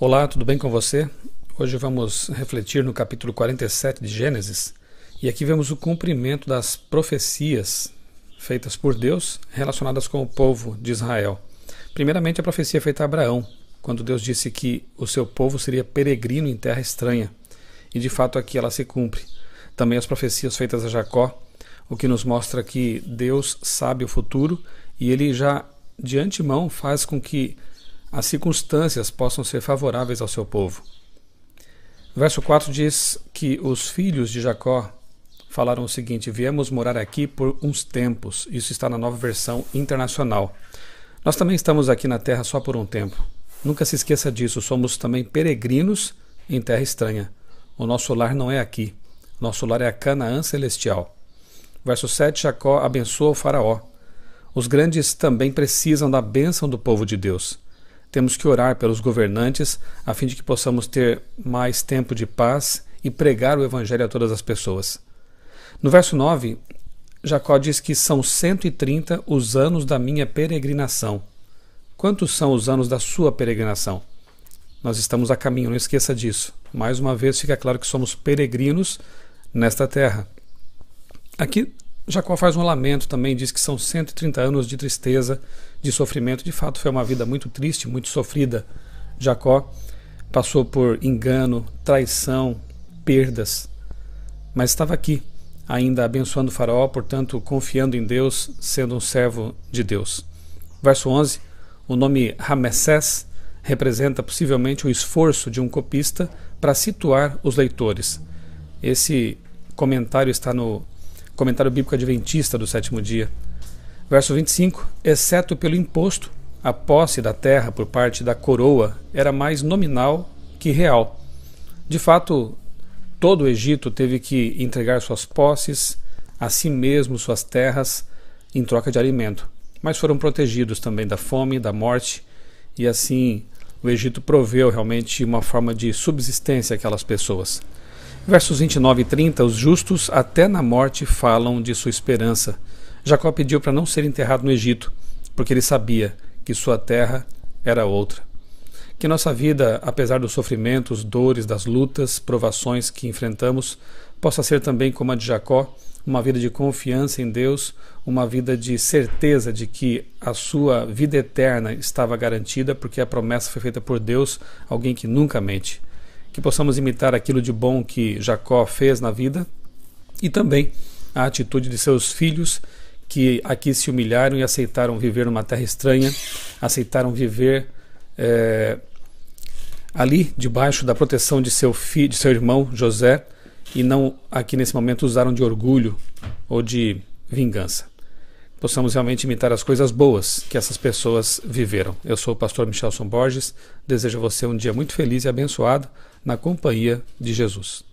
Olá, tudo bem com você? Hoje vamos refletir no capítulo 47 de Gênesis e aqui vemos o cumprimento das profecias feitas por Deus relacionadas com o povo de Israel. Primeiramente, a profecia feita a Abraão, quando Deus disse que o seu povo seria peregrino em terra estranha, e de fato aqui ela se cumpre. Também as profecias feitas a Jacó, o que nos mostra que Deus sabe o futuro e ele já de antemão faz com que as circunstâncias possam ser favoráveis ao seu povo. O verso 4 diz que os filhos de Jacó falaram o seguinte: Viemos morar aqui por uns tempos. Isso está na nova versão internacional. Nós também estamos aqui na terra só por um tempo. Nunca se esqueça disso, somos também peregrinos em terra estranha. O nosso lar não é aqui. Nosso lar é a Canaã celestial. Verso 7: Jacó abençoa o Faraó. Os grandes também precisam da bênção do povo de Deus. Temos que orar pelos governantes a fim de que possamos ter mais tempo de paz e pregar o Evangelho a todas as pessoas. No verso 9, Jacó diz que são 130 os anos da minha peregrinação. Quantos são os anos da sua peregrinação? Nós estamos a caminho, não esqueça disso. Mais uma vez, fica claro que somos peregrinos nesta terra. Aqui Jacó faz um lamento também, diz que são 130 anos de tristeza, de sofrimento. De fato, foi uma vida muito triste, muito sofrida. Jacó passou por engano, traição, perdas, mas estava aqui, ainda abençoando o Faraó, portanto, confiando em Deus, sendo um servo de Deus. Verso 11: o nome Ramessés representa possivelmente o esforço de um copista para situar os leitores. Esse comentário está no Comentário Bíblico Adventista do Sétimo Dia. Verso 25: Exceto pelo imposto, a posse da terra por parte da coroa era mais nominal que real. De fato, todo o Egito teve que entregar suas posses, a si mesmo suas terras, em troca de alimento. Mas foram protegidos também da fome, da morte, e assim o Egito proveu realmente uma forma de subsistência àquelas pessoas. Versos 29 e 30: Os justos até na morte falam de sua esperança. Jacó pediu para não ser enterrado no Egito, porque ele sabia que sua terra era outra. Que nossa vida, apesar dos sofrimentos, dores, das lutas, provações que enfrentamos, possa ser também como a de Jacó, uma vida de confiança em Deus, uma vida de certeza de que a sua vida eterna estava garantida, porque a promessa foi feita por Deus, alguém que nunca mente que possamos imitar aquilo de bom que Jacó fez na vida e também a atitude de seus filhos que aqui se humilharam e aceitaram viver numa terra estranha, aceitaram viver é, ali debaixo da proteção de seu filho, de seu irmão José e não aqui nesse momento usaram de orgulho ou de vingança. Possamos realmente imitar as coisas boas que essas pessoas viveram. Eu sou o pastor Michelson Borges, desejo a você um dia muito feliz e abençoado na companhia de Jesus.